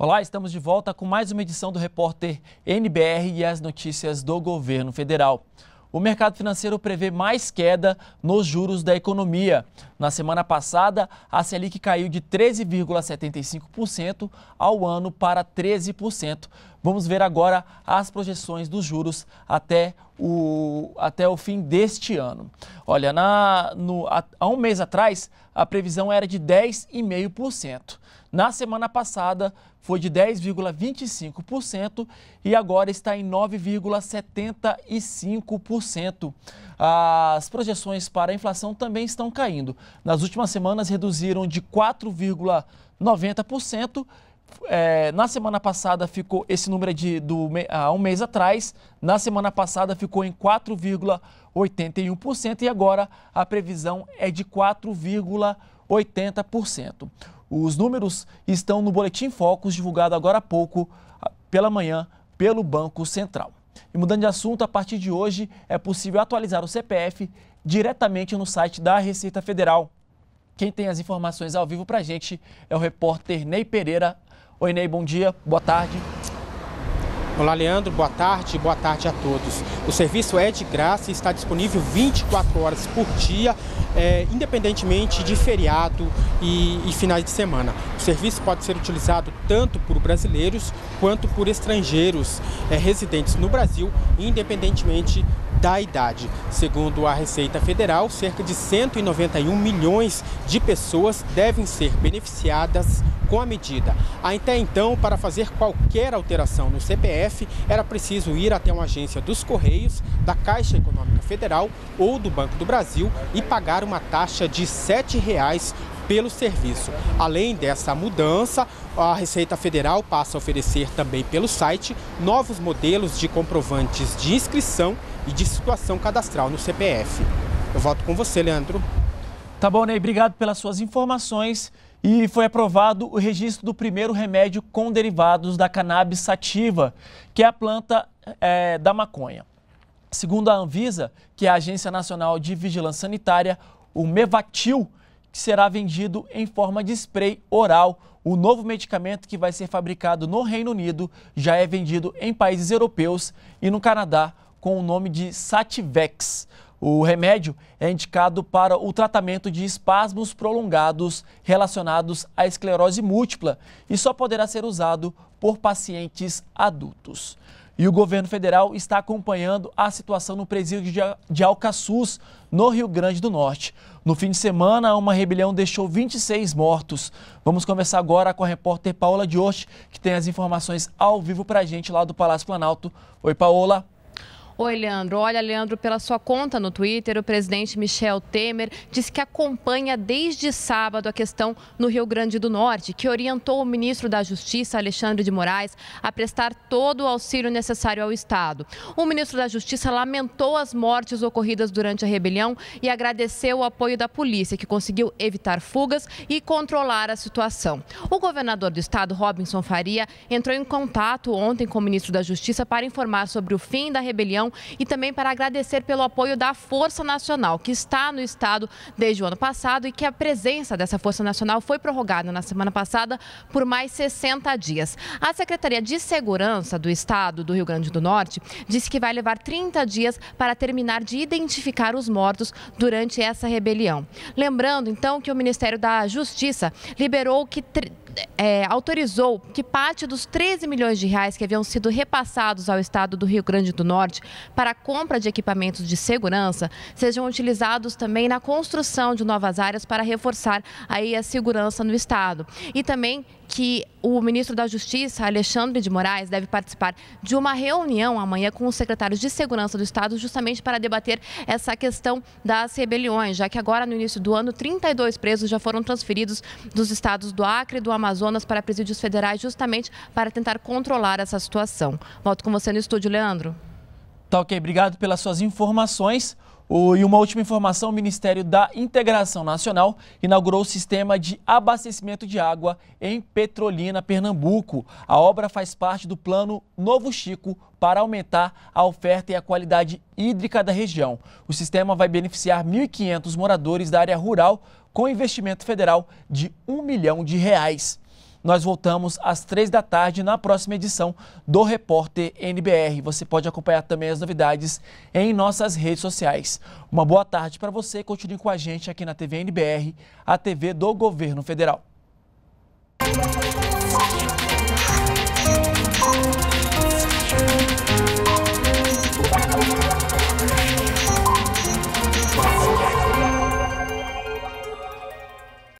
Olá, estamos de volta com mais uma edição do Repórter NBR e as notícias do governo federal. O mercado financeiro prevê mais queda nos juros da economia. Na semana passada, a Selic caiu de 13,75% ao ano para 13%. Vamos ver agora as projeções dos juros até o, até o fim deste ano. Olha, na, no, a, há um mês atrás, a previsão era de 10,5%. Na semana passada, foi de 10,25% e agora está em 9,75%. As projeções para a inflação também estão caindo nas últimas semanas reduziram de 4,90%. É, na semana passada ficou esse número é de do, há um mês atrás. Na semana passada ficou em 4,81% e agora a previsão é de 4,80%. Os números estão no boletim Focus divulgado agora há pouco pela manhã pelo Banco Central. E mudando de assunto, a partir de hoje é possível atualizar o CPF diretamente no site da Receita Federal. Quem tem as informações ao vivo para a gente é o repórter Ney Pereira. Oi, Ney, bom dia, boa tarde. Olá, Leandro. Boa tarde. Boa tarde a todos. O serviço é de graça e está disponível 24 horas por dia, é, independentemente de feriado e, e finais de semana. O serviço pode ser utilizado tanto por brasileiros quanto por estrangeiros é, residentes no Brasil, independentemente da idade. Segundo a Receita Federal, cerca de 191 milhões de pessoas devem ser beneficiadas com a medida. Até então, para fazer qualquer alteração no CPF, era preciso ir até uma agência dos Correios, da Caixa Econômica Federal ou do Banco do Brasil e pagar uma taxa de R$ 7,00 pelo serviço. Além dessa mudança, a Receita Federal passa a oferecer também pelo site novos modelos de comprovantes de inscrição e de situação cadastral no CPF. Eu volto com você, Leandro. Tá bom, Ney. Obrigado pelas suas informações. E foi aprovado o registro do primeiro remédio com derivados da cannabis sativa, que é a planta é, da maconha. Segundo a Anvisa, que é a Agência Nacional de Vigilância Sanitária, o Mevatil que será vendido em forma de spray oral. O novo medicamento que vai ser fabricado no Reino Unido já é vendido em países europeus e no Canadá com o nome de Sativex. O remédio é indicado para o tratamento de espasmos prolongados relacionados à esclerose múltipla e só poderá ser usado por pacientes adultos. E o governo federal está acompanhando a situação no presídio de Alcaçuz, no Rio Grande do Norte. No fim de semana, uma rebelião deixou 26 mortos. Vamos conversar agora com a repórter Paola Diotti, que tem as informações ao vivo para a gente lá do Palácio Planalto. Oi, Paola. Oi, Leandro. Olha, Leandro, pela sua conta no Twitter, o presidente Michel Temer disse que acompanha desde sábado a questão no Rio Grande do Norte, que orientou o ministro da Justiça, Alexandre de Moraes, a prestar todo o auxílio necessário ao Estado. O ministro da Justiça lamentou as mortes ocorridas durante a rebelião e agradeceu o apoio da polícia, que conseguiu evitar fugas e controlar a situação. O governador do estado, Robinson Faria, entrou em contato ontem com o ministro da Justiça para informar sobre o fim da rebelião região e também para agradecer pelo apoio da Força Nacional, que está no estado desde o ano passado e que a presença dessa Força Nacional foi prorrogada na semana passada por mais 60 dias. A Secretaria de Segurança do Estado do Rio Grande do Norte disse que vai levar 30 dias para terminar de identificar os mortos durante essa rebelião. Lembrando, então, que o Ministério da Justiça liberou que é, autorizou que parte dos 13 milhões de reais que haviam sido repassados ao estado do Rio Grande do Norte para a compra de equipamentos de segurança sejam utilizados também na construção de novas áreas para reforçar aí a segurança no estado. E também que o ministro da Justiça, Alexandre de Moraes, deve participar de uma reunião amanhã com os secretários de Segurança do Estado, justamente para debater essa questão das rebeliões, já que agora, no início do ano, 32 presos já foram transferidos dos estados do Acre e do Amazonas para presídios federais, justamente para tentar controlar essa situação. Volto com você no estúdio, Leandro. Tá ok, obrigado pelas suas informações e uma última informação: o Ministério da Integração Nacional inaugurou o sistema de abastecimento de água em Petrolina, Pernambuco. A obra faz parte do plano Novo Chico para aumentar a oferta e a qualidade hídrica da região. O sistema vai beneficiar 1.500 moradores da área rural com investimento federal de 1 milhão de reais. Nós voltamos às três da tarde na próxima edição do Repórter NBR. Você pode acompanhar também as novidades em nossas redes sociais. Uma boa tarde para você. Continue com a gente aqui na TV NBR, a TV do Governo Federal.